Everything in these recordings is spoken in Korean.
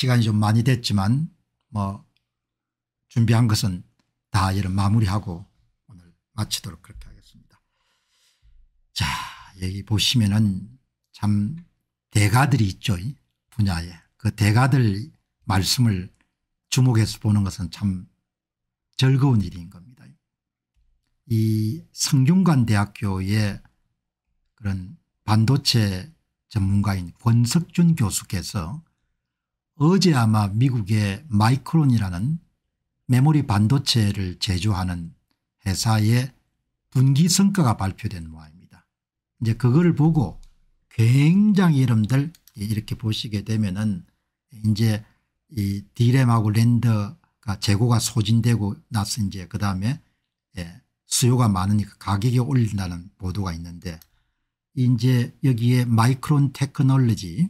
시간이 좀 많이 됐지만 뭐 준비한 것은 다 이런 마무리하고 오늘 마치도록 그렇게 하겠습니다. 자 여기 보시면은 참 대가들이 있죠 분야에 그 대가들 말씀을 주목해서 보는 것은 참 즐거운 일인 겁니다. 이 성균관 대학교의 그런 반도체 전문가인 권석준 교수께서 어제 아마 미국의 마이크론이라는 메모리 반도체를 제조하는 회사의 분기 성과가 발표된 모양입니다. 이제 그거를 보고 굉장히 여러분들 이렇게 보시게 되면은 이제 이 디램하고 랜더가 재고가 소진되고 나서 이제 그 다음에 예, 수요가 많으니까 가격이 올린다는 보도가 있는데 이제 여기에 마이크론 테크놀로지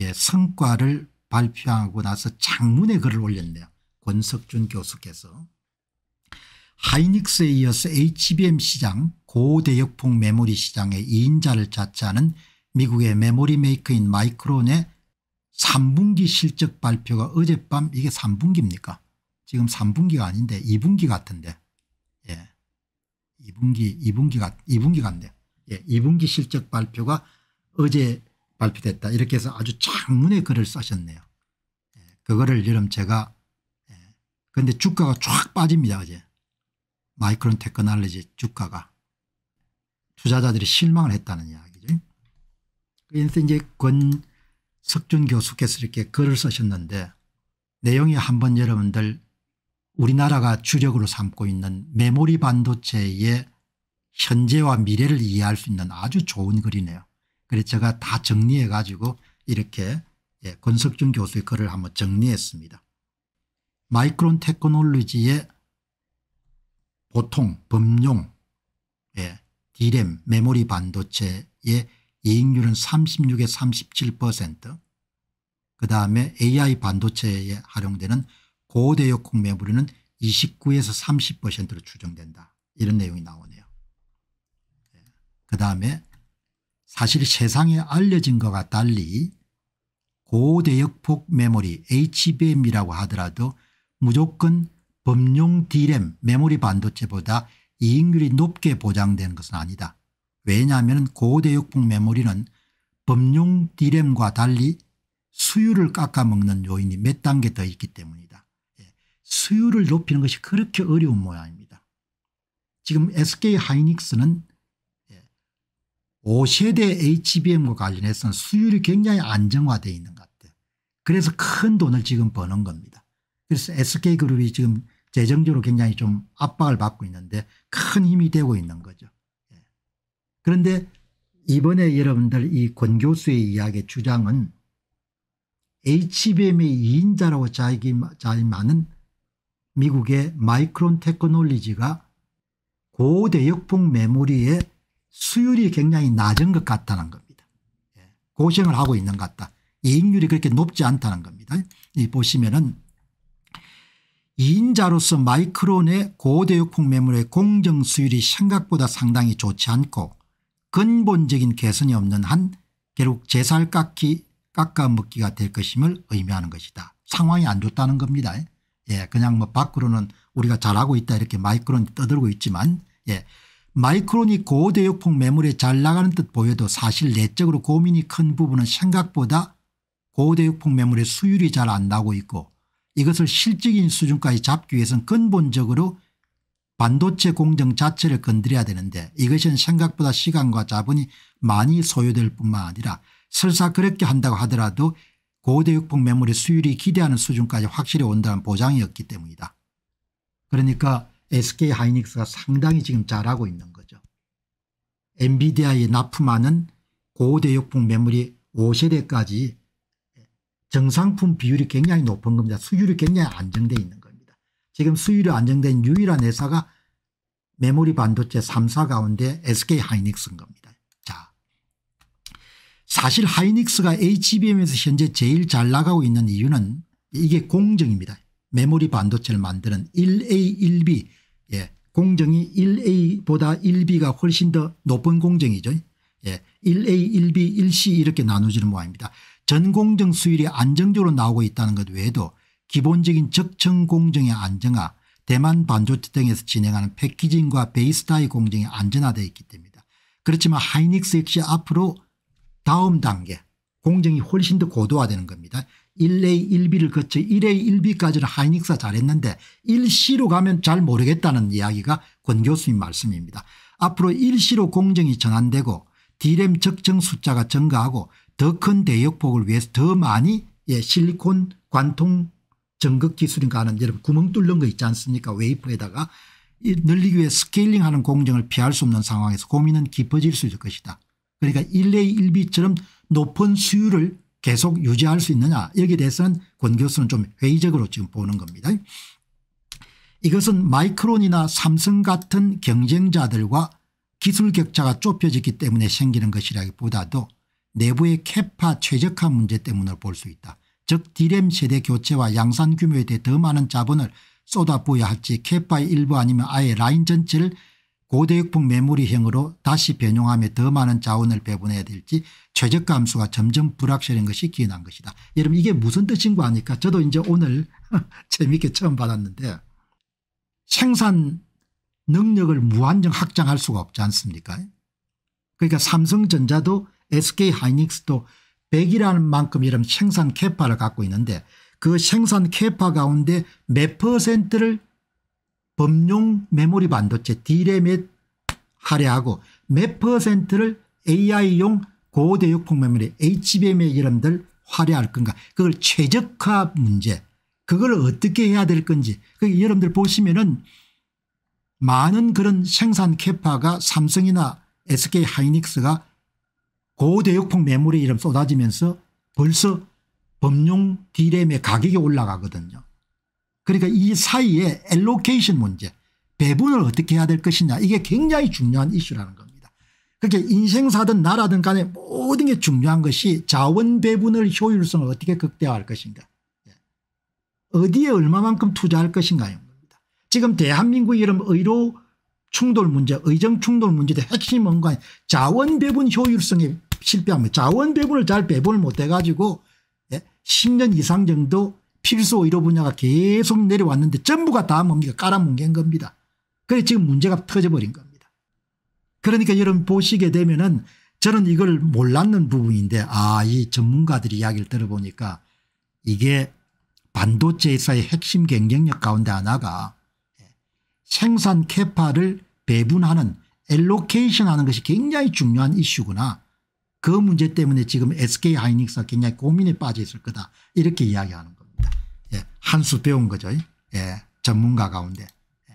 예, 성과를 발표하고 나서 장문의 글을 올렸네요. 권석준 교수께서. 하이닉스에 이어서 HBM 시장 고대역폭 메모리 시장의 2인자를 자처하는 미국의 메모리 메이커인 마이크론의 3분기 실적 발표가 어젯밤 이게 3분기입니까 지금 3분기가 아닌데 2분기 같은데 예 2분기 2분기 같 2분기 같네요 예 2분기 실적 발표가 어제 발표됐다 이렇게 해서 아주 장문의 글을 써셨네요 예, 그거를 여름 제가 그런데 예, 주가가 쫙 빠집니다 어제 마이크론 테크놀로지 주가가 투자자들이 실망을 했다는 이야기죠. 그래서 이제 권석준 교수께서 이렇게 글을 쓰셨는데 내용이 한번 여러분들 우리나라가 주력으로 삼고 있는 메모리 반도체의 현재와 미래를 이해할 수 있는 아주 좋은 글이네요. 그래서 제가 다 정리해 가지고 이렇게 예, 권석준 교수의 글을 한번 정리했습니다. 마이크론 테크놀로지의 보통 범용 예, 디램 메모리 반도체의 이익률은 36에 37%그 다음에 AI 반도체에 활용되는 고대역학 메모리는 29에서 30%로 추정된다. 이런 내용이 나오네요. 예, 그 다음에 사실 세상에 알려진 것과 달리 고대역폭 메모리 HBM이라고 하더라도 무조건 범용 D램 메모리 반도체보다 이익률이 높게 보장되는 것은 아니다. 왜냐하면 고대역폭 메모리는 범용 D램과 달리 수율을 깎아먹는 요인이 몇 단계 더 있기 때문이다. 예, 수율을 높이는 것이 그렇게 어려운 모양입니다. 지금 SK 하이닉스는 5세대 HBM과 관련해서는 수율이 굉장히 안정화되어 있는 것 같아요. 그래서 큰 돈을 지금 버는 겁니다. 그래서 SK그룹이 지금 재정적으로 굉장히 좀 압박을 받고 있는데 큰 힘이 되고 있는 거죠. 예. 그런데 이번에 여러분들 이 권 교수의 이야기 주장은 HBM의 2인자라고 자임하는 미국의 마이크론 테크놀리지가 고대역폭 메모리에 수율이 굉장히 낮은 것 같다는 겁니다. 예, 고생을 하고 있는 것 같다. 이익률이 그렇게 높지 않다는 겁니다. 이 보시면은 2인자로서 마이크론의 고대역폭 매물의 공정 수율이 생각보다 상당히 좋지 않고 근본적인 개선이 없는 한 결국 재살 깎기 깎아먹기가 될 것임을 의미하는 것이다. 상황이 안 좋다는 겁니다. 예, 그냥 뭐 밖으로는 우리가 잘하고 있다 이렇게 마이크론 떠들고 있지만 예, 마이크론이 고대역폭 매물에 잘 나가는 듯 보여도 사실 내적으로 고민이 큰 부분은 생각보다 고대역폭 매물의 수율이 잘 안 나고 있고 이것을 실질적인 수준까지 잡기 위해서는 근본적으로 반도체 공정 자체를 건드려야 되는데 이것은 생각보다 시간과 자본이 많이 소요될 뿐만 아니라 설사 그렇게 한다고 하더라도 고대육폭 매물의 수율이 기대하는 수준까지 확실히 온다는 보장이 없기 때문이다. 그러니까 SK 하이닉스가 상당히 지금 잘하고 있는 거죠. 엔비디아에 납품하는 고대역풍 메모리 5세대까지 정상품 비율이 굉장히 높은 겁니다. 수율이 굉장히 안정되어 있는 겁니다. 지금 수율이 안정된 유일한 회사가 메모리 반도체 3사 가운데 SK 하이닉스인 겁니다. 자, 사실 하이닉스가 HBM에서 현재 제일 잘 나가고 있는 이유는 이게 공정입니다. 메모리 반도체를 만드는 1A, 1B 예. 공정이 1A보다 1B가 훨씬 더 높은 공정이죠. 예. 1A, 1B, 1C 이렇게 나누지는 모양입니다. 전공정 수율이 안정적으로 나오고 있다는 것 외에도 기본적인 적층 공정의 안정화 대만 반도체 등에서 진행하는 패키징과 베이스다이 공정이 안전화되어 있기 때문입니다. 그렇지만 하이닉스 역시 앞으로 다음 단계 공정이 훨씬 더 고도화되는 겁니다. 1이1비를 거쳐 1이1비까지는 하이닉스가 잘했는데 1시로 가면 잘 모르겠다는 이야기가 권 교수님 말씀입니다. 앞으로 1시로 공정이 전환되고 디램 적정 숫자가 증가하고 더 큰 대역폭을 위해서 더 많이 예, 실리콘 관통 전극 기술인가 하는 여러분 구멍 뚫는 거 있지 않습니까 웨이프에다가 늘리기 위해 스케일링하는 공정을 피할 수 없는 상황에서 고민은 깊어질 수 있을 것이다. 그러니까 1이1비처럼 높은 수율을 계속 유지할 수 있느냐 여기에 대해서는 권 교수는 좀 회의적으로 지금 보는 겁니다. 이것은 마이크론이나 삼성 같은 경쟁자들과 기술 격차가 좁혀지기 때문에 생기는 것이라기보다도 내부의 캐파 최적화 문제 때문을 볼수 있다. 즉 디램 세대 교체와 양산 규모에 대해 더 많은 자본을 쏟아부어야 할지 캐파의 일부 아니면 아예 라인 전체를 고대역품 메모리형으로 다시 변용하며 더 많은 자원을 배분해야 될지 최적가 함수가 점점 불확실한 것이 기인한 것이다. 여러분 이게 무슨 뜻인가 하니까 저도 이제 오늘 재미있게 처음 받았는데 생산 능력을 무한정 확장할 수가 없지 않습니까 그러니까 삼성전자도 SK하이닉스도 100이라는 만큼 이런 생산 캐파를 갖고 있는데 그 생산 캐파 가운데 몇 퍼센트를 범용 메모리 반도체 D램에 할애하고 몇 퍼센트를 AI용 고대역폭 메모리 HBM의 이름들 화려할 건가 그걸 최적화 문제 그걸 어떻게 해야 될 건지 그 여러분들 보시면은 많은 그런 생산 캐파가 삼성이나 SK 하이닉스가 고대역폭 메모리 이름 쏟아지면서 벌써 범용 D램의 가격이 올라가거든요. 그러니까 이 사이에 엘로케이션 문제 배분을 어떻게 해야 될 것이냐 이게 굉장히 중요한 이슈라는 겁니다. 그렇게 인생사든 나라든 간에 모든 게 중요한 것이 자원 배분을 효율성을 어떻게 극대화할 것인가 예. 어디에 얼마만큼 투자할 것인가입 지금 대한민국 이름 의료 충돌 문제 의정 충돌 문제의 핵심 뭔가 자원 배분 효율성에 실패하면 자원 배분을 잘 배분을 못 해가지고 10년 예, 이상 정도 필수 의료 분야가 계속 내려왔는데 전부가 다 뭡니까 깔아뭉갠 겁니다. 그래서 지금 문제가 터져버린 겁니다. 그러니까 여러분 보시게 되면 은 저는 이걸 몰랐는 부분인데 아이 전문가들이 이야기를 들어보니까 이게 반도체 회사의 핵심 경쟁력 가운데 하나가 생산 캐파를 배분하는 엘로케이션 하는 것이 굉장히 중요한 이슈구나. 그 문제 때문에 지금 SK하이닉스가 굉장히 고민에 빠져 있을 거다. 이렇게 이야기하는 거예요. 예, 한 수 배운 거죠. 예, 전문가 가운데. 예.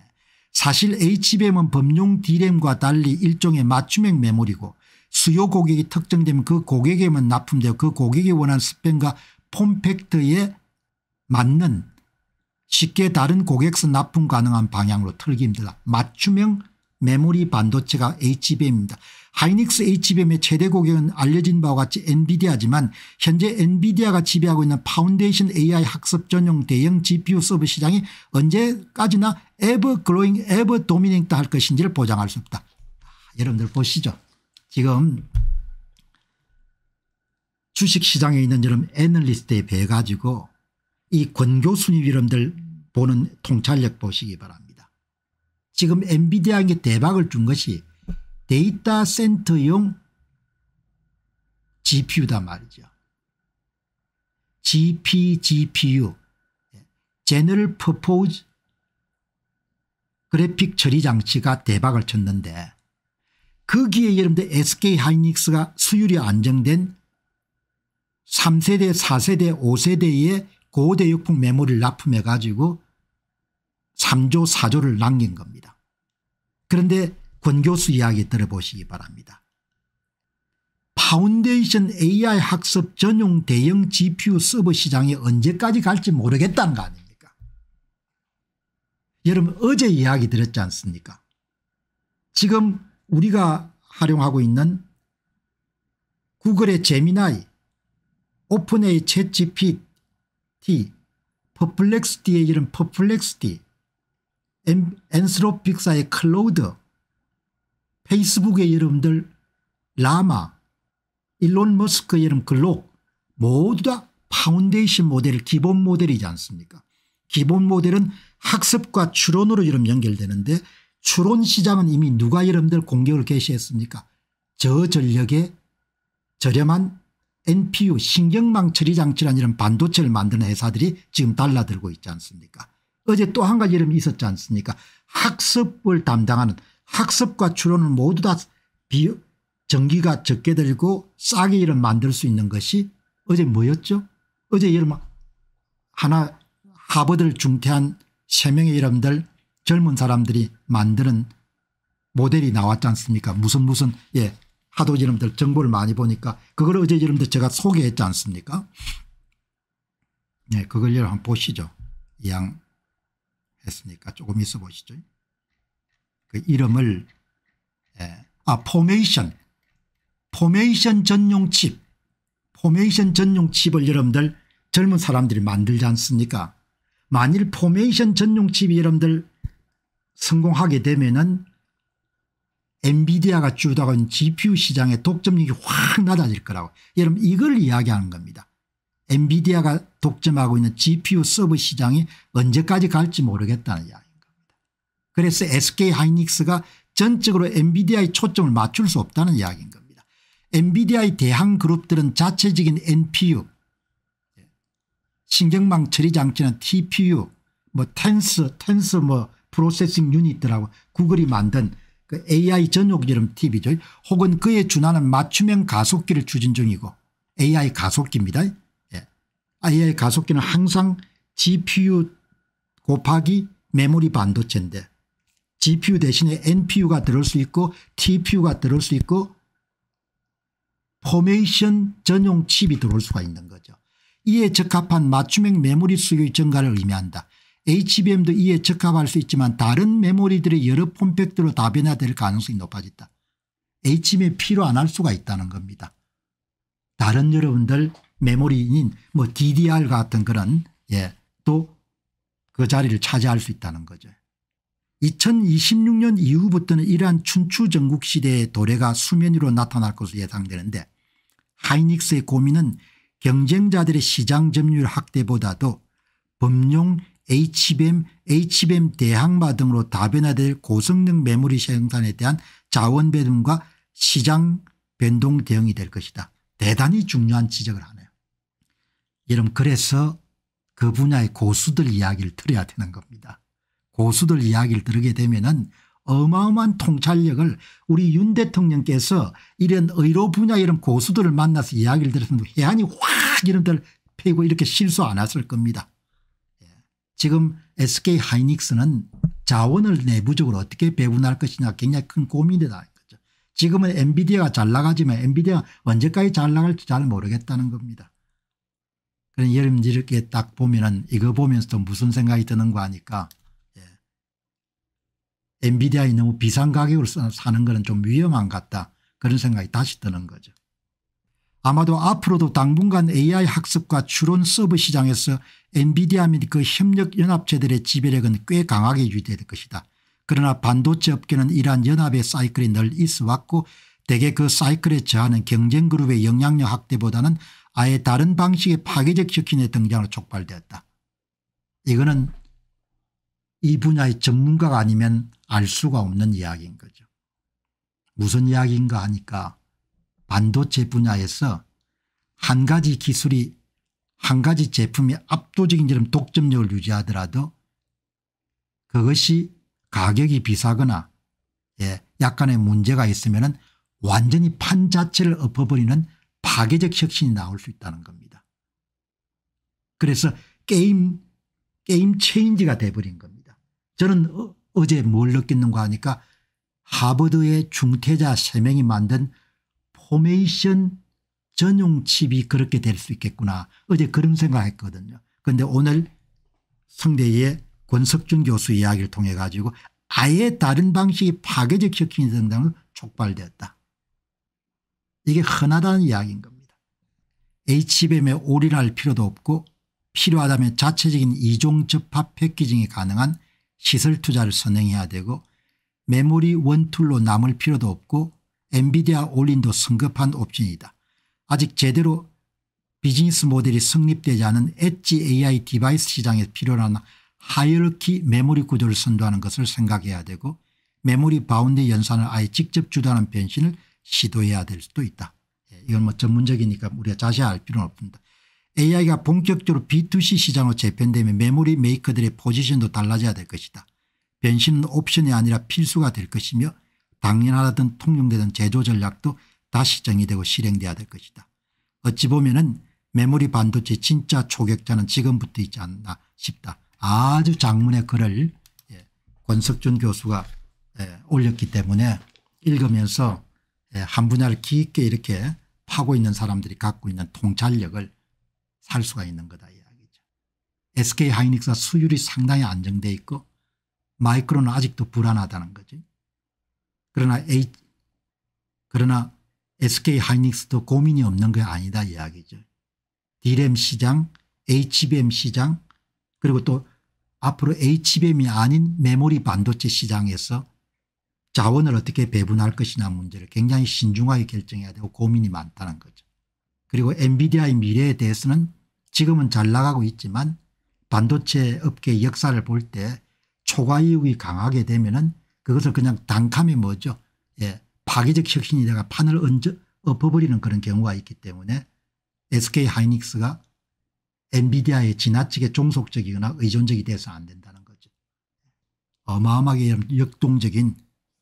사실 HBM은 범용 D램과 달리 일종의 맞춤형 메모리고 수요 고객이 특정되면 그 고객에만 납품되어 그 고객이 원하는 스펙과 폼팩터에 맞는 쉽게 다른 고객선 납품 가능한 방향으로 틀기 힘들다. 맞춤형 메모리 반도체가 HBM입니다. 하이닉스 HBM의 최대 고객은 알려진 바와 같이 엔비디아지만 현재 엔비디아가 지배하고 있는 파운데이션 AI 학습 전용 대형 GPU 서버 시장이 언제까지나 ever growing, ever dominant 할 것인지를 보장할 수 없다. 여러분들 보시죠. 지금 주식시장에 있는 여러분 애널리스트에 배해 가지고 이 권교순위 여러분들 보는 통찰력 보시기 바랍니다. 지금 엔비디아에게 대박을 준 것이 데이터 센터용 GPU다 말이죠. GP, GPU. 예. General Purpose 그래픽 처리 장치가 대박을 쳤는데 거기에 여러분들 SK 하이닉스가 수율이 안정된 3세대, 4세대, 5세대의 고대역폭 메모리를 납품해 가지고 3조 4조를 남긴 겁니다. 그런데 권 교수 이야기 들어보시기 바랍니다. 파운데이션 AI 학습 전용 대형 GPU 서버 시장이 언제까지 갈지 모르겠다는 거 아닙니까? 여러분 어제 이야기 드렸지 않습니까? 지금 우리가 활용하고 있는 구글의 제미나이, 오픈의 챗GPT, 퍼플렉스티의 이름 퍼플렉스티, 엔스로픽사의 클로드, 페이스북의 여러분들 라마, 일론 머스크의 여름 글록 그 모두 다 파운데이션 모델 기본 모델이지 않습니까 기본 모델은 학습과 추론으로 여름 연결되는데 추론 시장은 이미 누가 여러분들 공격을 개시했습니까 저전력의 저렴한 NPU 신경망 처리 장치라는 이런 반도체를 만드는 회사들이 지금 달라들고 있지 않습니까 어제 또 한 가지 이름이 있었지 않습니까 학습을 담당하는 학습과 추론은 모두 다 비, 전기가 적게 들고 싸게 이름 만들 수 있는 것이 어제 뭐였죠 어제 이름 뭐 하나 하버드를 중퇴한 세명의 이름들 젊은 사람들이 만드는 모델이 나왔지 않습니까 무슨 무슨 예 하도 이름들 정보를 많이 보니까 그걸 어제 이름들 제가 소개했지 않습니까 네, 그걸 여러분 보시죠. 양 했으니까 조금 있어 보시죠. 그 이름을 예, 아 포메이션 포메이션 전용 칩 포메이션 전용 칩을 여러분들 젊은 사람들이 만들지 않습니까 만일 포메이션 전용 칩이 여러분들 성공하게 되면은 엔비디아가 주도하는 GPU 시장의 독점력이 확 낮아질 거라고 여러분 이걸 이야기하는 겁니다. 엔비디아가 독점하고 있는 GPU 서버 시장이 언제까지 갈지 모르겠다는 이야기인 니다 그래서 SK 하이닉스가 전적으로 엔비디아의 초점을 맞출 수 없다는 이야기인 겁니다. 엔비디아의 대항 그룹들은 자체적인 NPU, 신경망 처리 장치는 TPU, 뭐 텐스, 텐스 뭐 프로세싱 유닛들하고 구글이 만든 그 AI 전용기름 TV죠. 혹은 그에 준하는 맞춤형 가속기를 추진 중이고 AI 가속기입니다. a IR 가속기는 항상 GPU 곱하기 메모리 반도체인데 GPU 대신에 NPU가 들을 수 있고 TPU가 들을 수 있고 포메이션 전용 칩이 들어올 수가 있는 거죠. 이에 적합한 맞춤형 메모리 수요의 증가를 의미한다. HBM도 이에 적합할 수 있지만 다른 메모리들의 여러 폼팩트로 다변화될 가능성이 높아졌다. HBM 이 필요 안 할 수가 있다는 겁니다. 다른 여러분들 메모리인 뭐 DDR 같은 그런 예, 또 그 자리를 차지할 수 있다는 거죠. 2026년 이후부터는 이러한 춘추 전국 시대의 도래가 수면 위로 나타날 것으로 예상되는데 하이닉스의 고민은 경쟁자들의 시장 점유율 확대보다도 범용 HBM, HBM 대항마 등으로 다변화될 고성능 메모리 생산에 대한 자원 배분과 시장 변동 대응이 될 것이다. 대단히 중요한 지적을 하네 여러분 그래서 그 분야의 고수들 이야기를 들어야 되는 겁니다. 고수들 이야기를 들게 되면은 어마어마한 통찰력을 우리 윤 대통령께서 이런 의료 분야 이런 고수들을 만나서 이야기를 들으면 었 해안이 확 이런 데를 패고 이렇게 실수 안 했을 겁니다. 예. 지금 SK 하이닉스는 자원을 내부적으로 어떻게 배분할 것이냐 굉장히 큰 고민이다. 지금은 엔비디아가 잘 나가지만 엔비디아가 언제까지 잘 나갈지 잘 모르겠다는 겁니다. 그럼 여러분 이렇게 딱 보면은 이거 보면서도 무슨 생각이 드는 거 아니까 예. 엔비디아에 너무 비싼 가격으로 사는 거는 좀 위험한 같다 그런 생각이 다시 드는 거죠. 아마도 앞으로도 당분간 AI 학습과 추론 서브 시장에서 엔비디아 및 그 협력 연합체들의 지배력은 꽤 강하게 유지될 것이다. 그러나 반도체 업계는 이러한 연합의 사이클이 늘 있어왔고 대개 그 사이클에 저하는 경쟁그룹의 영향력 확대보다는 아예 다른 방식의 파괴적 혁신의 등장으로 촉발되었다. 이거는 이 분야의 전문가가 아니면 알 수가 없는 이야기인 거죠. 무슨 이야기인가 하니까 반도체 분야에서 한 가지 기술이 한 가지 제품이 압도적인 좀 독점력을 유지하더라도 그것이 가격이 비싸거나 예, 약간의 문제가 있으면 완전히 판 자체를 엎어버리는 파괴적 혁신이 나올 수 있다는 겁니다. 그래서 게임 게임 체인지가 돼버린 겁니다. 저는 어, 어제 뭘 느꼈는가 하니까 하버드의 중퇴자 3명이 만든 포메이션 전용 칩이 그렇게 될 수 있겠구나. 어제 그런 생각했거든요. 그런데 오늘 성대의 권석준 교수 이야기를 통해 가지고 아예 다른 방식의 파괴적 혁신이 등장을 촉발되었다. 이게 흔하다는 이야기인 겁니다. HBM에 올인할 필요도 없고 필요하다면 자체적인 이종 접합 패키징이 가능한 시설 투자를 선행해야 되고 메모리 원툴로 남을 필요도 없고 엔비디아 올린도 성급한 옵션이다. 아직 제대로 비즈니스 모델이 성립되지 않은 엣지 AI 디바이스 시장에 필요한 하이어키 메모리 구조를 선도하는 것을 생각해야 되고 메모리 바운드 연산을 아예 직접 주도하는 변신을 시도해야 될 수도 있다. 예, 이건 뭐 전문적이니까 우리가 자세히 알 필요는 없습니다. AI가 본격적으로 B2C 시장으로 재편되면 메모리 메이커들의 포지션도 달라져야 될 것이다. 변신은 옵션이 아니라 필수가 될 것이며 당연하다든 통용되던 제조 전략도 다시 정의되고 실행돼야 될 것이다. 어찌 보면 은 메모리 반도체 진짜 초격자는 지금부터 있지 않나 싶다. 아주 장문의 글을 예, 권석준 교수가 예, 올렸기 때문에 읽으면서 예, 한 분야를 깊게 이렇게 파고 있는 사람들이 갖고 있는 통찰력을 살 수가 있는 거다 이야기죠. SK 하이닉스가 수율이 상당히 안정돼 있고 마이크로는 아직도 불안하다는 거지. 그러나 H, 그러나 SK 하이닉스도 고민이 없는 게 아니다 이야기죠. DRAM 시장, HBM 시장 그리고 또 앞으로 HBM이 아닌 메모리 반도체 시장에서 자원을 어떻게 배분할 것이냐 문제를 굉장히 신중하게 결정해야 되고 고민이 많다는 거죠. 그리고 엔비디아의 미래에 대해서는 지금은 잘 나가고 있지만 반도체 업계의 역사를 볼 때 초과 이익이 강하게 되면 은 그것을 그냥 단캄이 뭐죠. 예, 파괴적 혁신이 다가 판을 얹어 엎어버리는 그런 경우가 있기 때문에 SK 하이닉스가 엔비디아에 지나치게 종속적이거나 의존적이 돼서 안 된다는 거죠. 어마어마하게 역동적인